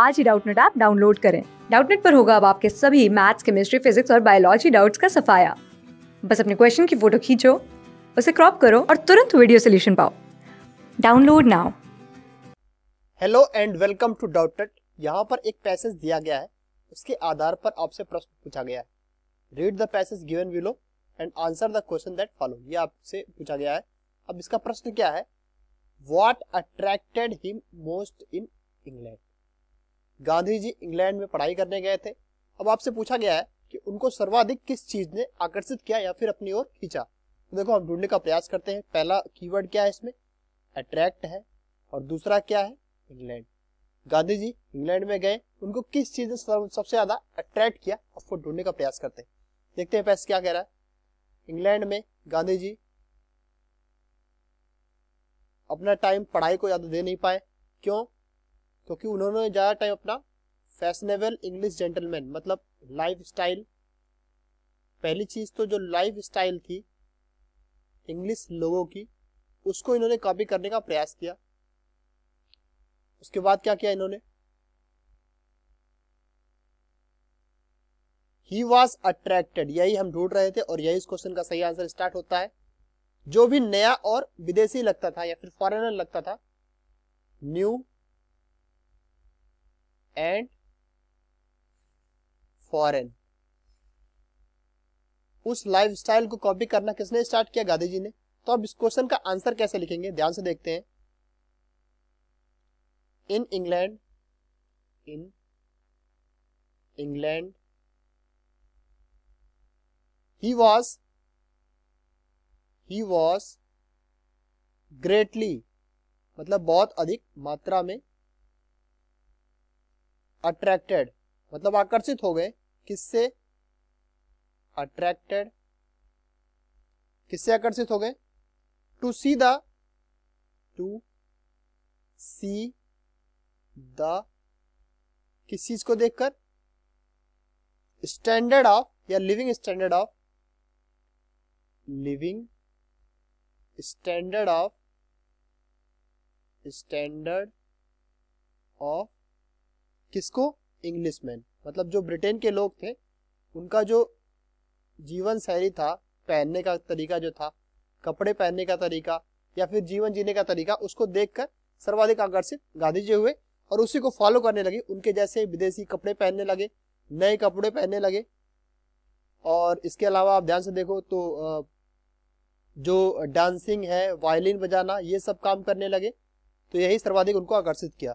आज ही Doubtnut app download करें डाउटनेट पर होगा अब आपके सभी मैथ्स केमिस्ट्री फिजिक्स और बायोलॉजी डाउट्स का सफाया बस अपने क्वेश्चन की फोटो खींचो उसे क्रॉप करो और तुरंत वीडियो सोल्यूशन पाओ download now hello and welcome to Doubtnut यहाँ पर एक पैसेज दिया गया है उसके आधार पर आपसे प्रश्न पूछा गया है read the passage given below and answer the question that follow ये आपसे पूछा गया है अब इसका प्रश्न क्या है what attracted him most in England Gandhi ji England में पढ़ाई करने गए थे अब आपसे पूछा गया है कि उनको सर्वाधिक किस चीज ने आकर्षित किया या फिर अपनी ओर खींचा तो देखो हम ढूंढने का प्रयास करते हैं पहला कीवर्ड क्या है इसमें अट्रैक्ट है और दूसरा क्या है इंग्लैंड गांधी जी इंग्लैंड में गए उनको किस चीज ने सबसे ज्यादा अट्रैक्ट किया आपको ढूंढने का प्रयास करते हैं देखते हैं पैस क्या कह रहा है इंग्लैंड में गांधी जी अपना टाइम पढ़ाई को ज्यादा दे नहीं पाए क्यों क्योंकि उन्होंने ज़्यादा टाइम अपना फैशनेबल इंग्लिश जेंटलमैन मतलब लाइफ स्टाइल पहली चीज़ तो जो लाइफ स्टाइल थी इंग्लिश लोगों की उसको इन्होंने कॉपी करने का प्रयास किया उसके बाद क्या किया इन्होंने ही वॉज अट्रैक्टेड यही हम ढूंढ रहे थे और यही इस क्वेश्चन का सही आंसर स्टार्ट होता है जो भी नया और विदेशी लगता था या फिर फॉरेनर लगता था न्यू एंड फॉरेन उस लाइफस्टाइल को कॉपी करना किसने स्टार्ट किया गांधी जी ने तो अब इस क्वेश्चन का आंसर कैसे लिखेंगे ध्यान से देखते हैं in England in England he was he was greatly मतलब बहुत अधिक मात्रा में अट्रैक्टेड मतलब आकर्षित हो गए किससे अट्रैक्टेड किससे आकर्षित हो गए to see the to see the किस चीज को देखकर स्टैंडर्ड ऑफ या living standard of living standard of standard of किसको इंग्लिशमैन मतलब जो ब्रिटेन के लोग थे उनका जो जीवन शैली था पहनने का तरीका जो था कपड़े पहनने का तरीका या फिर जीवन जीने का तरीका उसको देखकर सर्वाधिक आकर्षित गांधी जी हुए और उसी को फॉलो करने लगे उनके जैसे विदेशी कपड़े पहनने लगे नए कपड़े पहनने लगे और इसके अलावा आप ध्यान से देखो तो जो डांसिंग है वायलिन बजाना ये सब काम करने लगे तो यही सर्वाधिक उनको आकर्षित किया